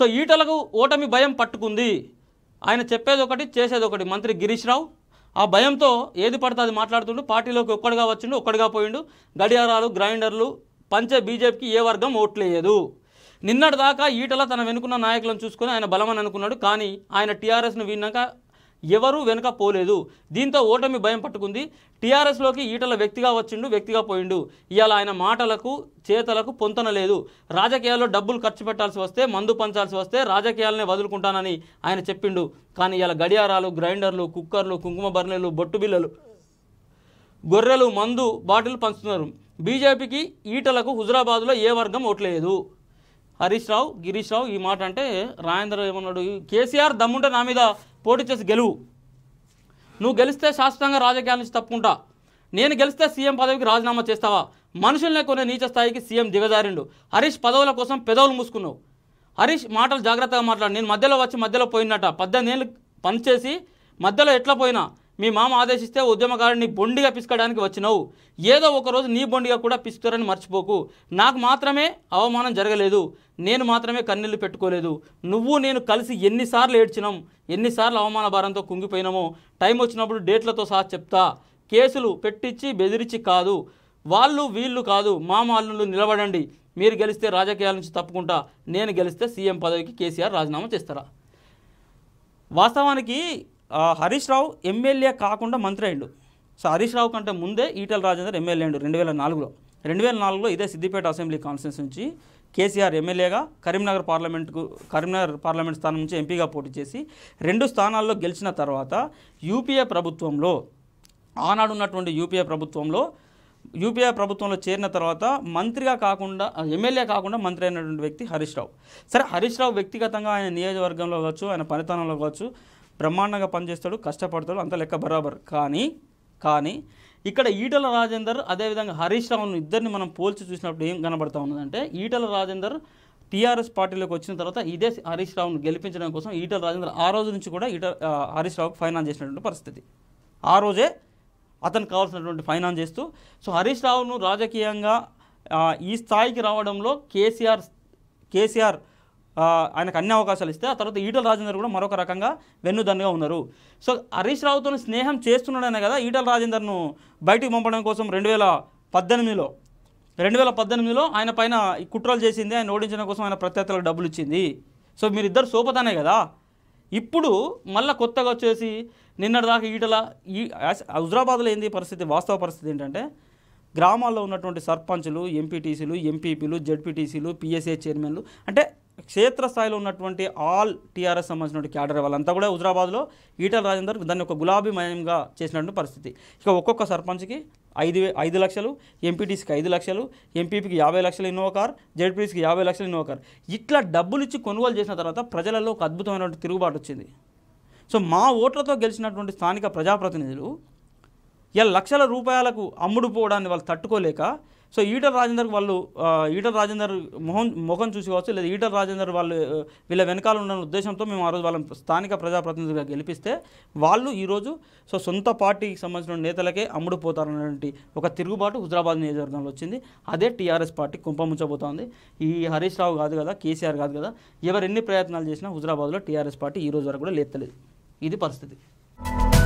so ఈటలకు ఓటమి భయం పట్టుకుంది ఆయన చెప్పేది ఒకటి చేసేది ఒకటి మంత్రి గిరీష్ రావు ఆ భయంతో ఏది పడితే అది మాట్లాడుతుండు పార్టీలోకి ఒక్కడిగా వచ్చిండు ఒక్కడిగా పోయిండు గడియారాలు గ్రైండర్లు పంచే బీజేపీకి ఏ వర్గం ఓట్లేయదు నిన్నటిదాకా ఈటల తన వెనుకున్న నాయకులను చూసుకొని ఆయన బలమని అనుకున్నాడు కానీ ఆయన టీఆర్ఎస్ను విన్నాక ఎవరూ వెనుక పోలేదు దీంతో ఓటమి భయం పట్టుకుంది టీఆర్ఎస్లోకి ఈటల వ్యక్తిగా వచ్చిండు వ్యక్తిగా పోయిండు ఇవాళ ఆయన మాటలకు చేతలకు పొంతన లేదు రాజకీయాల్లో డబ్బులు ఖర్చు పెట్టాల్సి వస్తే మందు పంచాల్సి వస్తే రాజకీయాలనే వదులుకుంటానని ఆయన చెప్పిండు కానీ ఇలా గడియారాలు గ్రైండర్లు కుక్కర్లు కుంకుమ బర్రెలు బొట్టు బిల్లలు గొర్రెలు మందు బాటిల్ పంచుతున్నారు బీజేపీకి ఈటలకు హుజురాబాద్లో ఏ వర్గం ఓట్లేదు హరీష్ రావు గిరీష్ రావు ఈ మాట అంటే రాజేంద్ర ఏమన్నాడు కేసీఆర్ దమ్ముంటే నా మీద పోటీ చేసి గెలువు నువ్వు గెలిస్తే శాశ్వతంగా రాజకీయాల నుంచి తప్పుకుంటా నేను గెలిస్తే సీఎం పదవికి రాజీనామా చేస్తావా మనుషులనే కొనే నీచ స్థాయికి సీఎం దిగజారిండు హరీష్ పదవుల కోసం పెదవులు మూసుకున్నావు హరీష్ మాటలు జాగ్రత్తగా మాట్లాడు నేను మధ్యలో వచ్చి మధ్యలో పోయినట పద్దెనిమిది ఏళ్ళు పనిచేసి మధ్యలో ఎట్లా పోయినా మీ మామ ఆదేశిస్తే ఉద్యమకారుడిని బొండిగా పిసుకోవడానికి వచ్చినావు ఏదో ఒకరోజు నీ బొండిగా కూడా పిసుకుతారని మర్చిపోకు నాకు మాత్రమే అవమానం జరగలేదు నేను మాత్రమే కన్నీళ్లు పెట్టుకోలేదు నువ్వు నేను కలిసి ఎన్నిసార్లు ఏడ్చినాం ఎన్నిసార్లు అవమాన భారంతో కుంగిపోయినామో టైం వచ్చినప్పుడు డేట్లతో సహా చెప్తా కేసులు పెట్టించి బెదిరించి కాదు వాళ్ళు వీళ్ళు కాదు మా మాళ్ళు నిలబడండి మీరు గెలిస్తే రాజకీయాల నుంచి తప్పుకుంటా నేను గెలిస్తే సీఎం పదవికి కేసీఆర్ రాజీనామా చేస్తారా వాస్తవానికి హరీష్ రావు ఎమ్మెల్యే కాకుండా మంత్రి అయిండు సో హరీష్ రావు కంటే ముందే ఈటల రాజేందర్ ఎమ్మెల్యే అయిండు రెండు వేల నాలుగులో రెండు వేల నాలుగులో ఇదే సిద్దిపేట అసెంబ్లీ కాన్ఫరెన్స్ నుంచి కేసీఆర్ ఎమ్మెల్యేగా కరీంనగర్ పార్లమెంట్కు కరీంనగర్ పార్లమెంట్ స్థానం నుంచి ఎంపీగా పోటీ చేసి రెండు స్థానాల్లో గెలిచిన తర్వాత యూపీఏ ప్రభుత్వంలో ఆనాడు ఉన్నటువంటి యూపీఏ ప్రభుత్వంలో యూపీఏ ప్రభుత్వంలో చేరిన తర్వాత మంత్రిగా కాకుండా ఎమ్మెల్యే కాకుండా మంత్రి అయినటువంటి వ్యక్తి హరీష్ రావు సరే హరీష్ రావు వ్యక్తిగతంగా ఆయన నియోజకవర్గంలో కావచ్చు ఆయన పనితనంలో కావచ్చు బ్రహ్మాండంగా పనిచేస్తాడు కష్టపడతాడు అంత లెక్క బరాబర్ కానీ కానీ ఇక్కడ ఈటల రాజేందర్ అదేవిధంగా హరీష్ రావును ఇద్దరిని మనం పోల్చి చూసినప్పుడు ఏం కనబడతా ఉన్నదంటే ఈటల రాజేందర్ టీఆర్ఎస్ పార్టీలోకి వచ్చిన తర్వాత ఇదే హరీష్ రావును గెలిపించడం కోసం ఈటల రాజేందర్ ఆ రోజు నుంచి కూడా ఈట హరీష్ రావుకు ఫైనాన్స్ చేసినటువంటి పరిస్థితి ఆ రోజే అతనికి కావాల్సినటువంటి ఫైనాన్స్ చేస్తూ సో హరీష్ రావును రాజకీయంగా ఈ స్థాయికి రావడంలో కేసీఆర్ కేసీఆర్ ఆయనకు అన్ని అవకాశాలు ఇస్తే ఆ తర్వాత ఈటల రాజేందర్ కూడా మరొక రకంగా వెన్నుదన్నుగా ఉన్నారు సో హరీష్ రావుతో స్నేహం చేస్తున్నాడనే కదా ఈటల రాజేందర్ను బయటికి పంపడం కోసం రెండు వేల పద్దెనిమిదిలో రెండు వేల పద్దెనిమిదిలో ఆయన పైన కుట్రలు చేసింది ఆయన ఓడించడం కోసం ఆయన ప్రత్యర్థులకు డబ్బులు ఇచ్చింది సో మీరిద్దరు సోపతనే కదా ఇప్పుడు మళ్ళీ కొత్తగా వచ్చేసి నిన్నటిదాకా ఈటల ఈ హుజరాబాద్లో ఏంది పరిస్థితి వాస్తవ పరిస్థితి ఏంటంటే గ్రామాల్లో ఉన్నటువంటి సర్పంచులు ఎంపీటీసీలు ఎంపీపీలు జడ్పీటీసీలు పిఎస్ఏ చైర్మన్లు అంటే క్షేత్రస్థాయిలో ఉన్నటువంటి ఆల్ టీఆర్ఎస్ సంబంధించినటువంటి క్యాడర్ వాళ్ళంతా కూడా హుజరాబాద్లో ఈటల రాజేందర్ దాన్ని ఒక గులాబీమయంగా చేసినటువంటి పరిస్థితి ఇక ఒక్కొక్క సర్పంచ్కి ఐదు ఐదు లక్షలు ఎంపీటీసీకి ఐదు లక్షలు ఎంపీపీకి యాభై లక్షలు ఇన్నోవా కార్ జెడ్పీసీకి యాభై లక్షలు ఇన్నోవా కార్ ఇట్లా డబ్బులు ఇచ్చి కొనుగోలు చేసిన తర్వాత ప్రజలలో ఒక అద్భుతమైనటువంటి తిరుగుబాటు వచ్చింది సో మా ఓట్లతో గెలిచినటువంటి స్థానిక ప్రజాప్రతినిధులు ఇలా లక్షల రూపాయలకు అమ్ముడుపోవడాన్ని వాళ్ళు తట్టుకోలేక సో ఈటల్ రాజేందర్ వాళ్ళు ఈటల్ రాజేందర్ మొహం ముఖం చూసి కావచ్చు లేదా ఈటల్ రాజేందర్ వాళ్ళు వీళ్ళ వెనకాల ఉన్న ఉద్దేశంతో మేము ఆ రోజు వాళ్ళని స్థానిక ప్రజాప్రతినిధులుగా గెలిపిస్తే వాళ్ళు ఈరోజు సో సొంత పార్టీకి సంబంధించిన నేతలకే అమ్ముడుపోతారన్నటువంటి ఒక తిరుగుబాటు హుజరాబాద్ నియోజకవర్గంలో వచ్చింది అదే టీఆర్ఎస్ పార్టీ కుంపముంచబోతోంది ఈ హరీష్ రావు కాదు కదా కేసీఆర్ కాదు కదా ఎవరు ఎన్ని ప్రయత్నాలు చేసినా హుజరాబాద్లో టీఆర్ఎస్ పార్టీ ఈ రోజు వరకు కూడా లేత్తలేదు ఇది పరిస్థితి